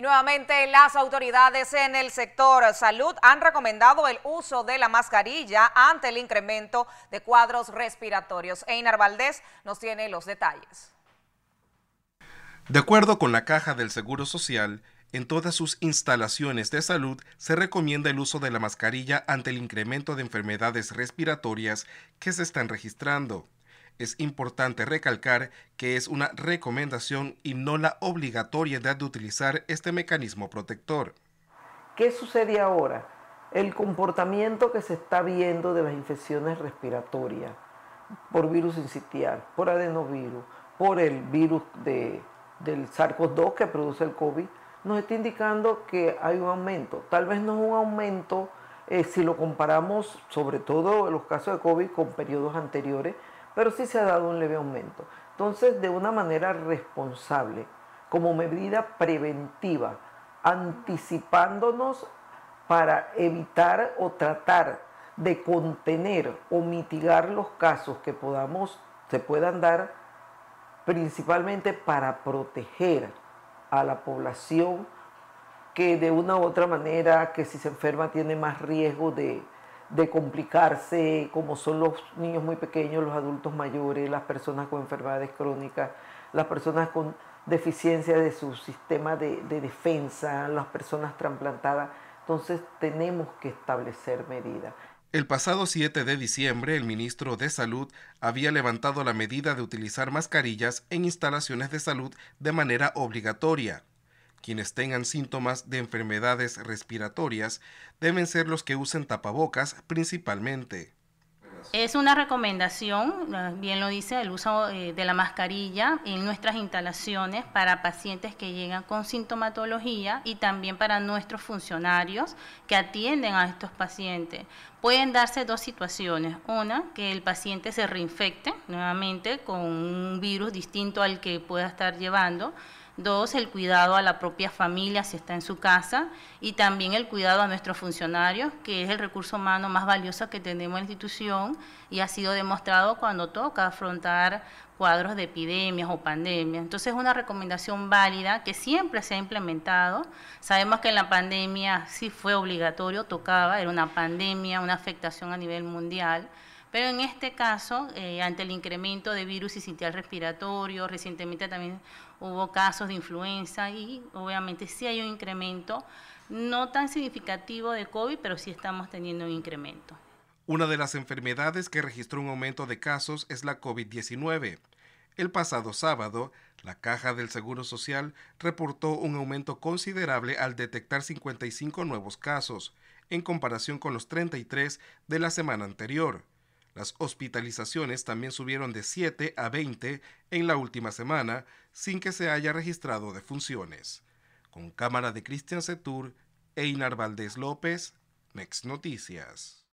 Y nuevamente las autoridades en el sector salud han recomendado el uso de la mascarilla ante el incremento de cuadros respiratorios. Einar Valdés nos tiene los detalles. De acuerdo con la Caja del Seguro Social, en todas sus instalaciones de salud se recomienda el uso de la mascarilla ante el incremento de enfermedades respiratorias que se están registrando es importante recalcar que es una recomendación y no la obligatoriedad de utilizar este mecanismo protector. ¿Qué sucede ahora? El comportamiento que se está viendo de las infecciones respiratorias por virus incitial, por adenovirus, por el virus del SARS-CoV-2 que produce el COVID, nos está indicando que hay un aumento. Tal vez no es un aumento eh, si lo comparamos, sobre todo en los casos de COVID, con periodos anteriores, pero sí se ha dado un leve aumento. Entonces, de una manera responsable, como medida preventiva, anticipándonos para evitar o tratar de contener o mitigar los casos que podamos, se puedan dar, principalmente para proteger a la población que de una u otra manera, que si se enferma tiene más riesgo de, de complicarse, como son los niños muy pequeños, los adultos mayores, las personas con enfermedades crónicas, las personas con deficiencia de su sistema de, defensa, las personas trasplantadas. Entonces tenemos que establecer medidas. El pasado 7 de diciembre, el ministro de Salud había levantado la medida de utilizar mascarillas en instalaciones de salud de manera obligatoria. Quienes tengan síntomas de enfermedades respiratorias deben ser los que usen tapabocas principalmente. Es una recomendación, ah, bien lo dice, el uso eh, de la mascarilla en nuestras instalaciones para pacientes que llegan con sintomatología y también para nuestros funcionarios que atienden a estos pacientes, Pueden darse dos situaciones. Una, que el paciente se reinfecte nuevamente con un virus distinto al que pueda estar llevando. Dos, el cuidado a la propia familia si está en su casa y también el cuidado a nuestros funcionarios, que es el recurso humano más valioso que tenemos en la institución y ha sido demostrado cuando toca afrontar cuadros de epidemias o pandemias. Entonces es una recomendación válida que siempre se ha implementado. Sabemos que en la pandemia sí fue obligatorio, tocaba, era una pandemia, una afectación a nivel mundial. Pero en este caso, eh, ante el incremento de virus y sintial respiratorio, recientemente también hubo casos de influenza y obviamente sí hay un incremento, no tan significativo de COVID, pero sí estamos teniendo un incremento. Una de las enfermedades que registró un aumento de casos es la COVID-19. El pasado sábado, la Caja del Seguro Social reportó un aumento considerable al detectar 55 nuevos casos, en comparación con los 33 de la semana anterior. Las hospitalizaciones también subieron de 7 a 20 en la última semana, sin que se haya registrado defunciones. Con cámara de Cristian Setur, e Einar Valdés López, Next Noticias.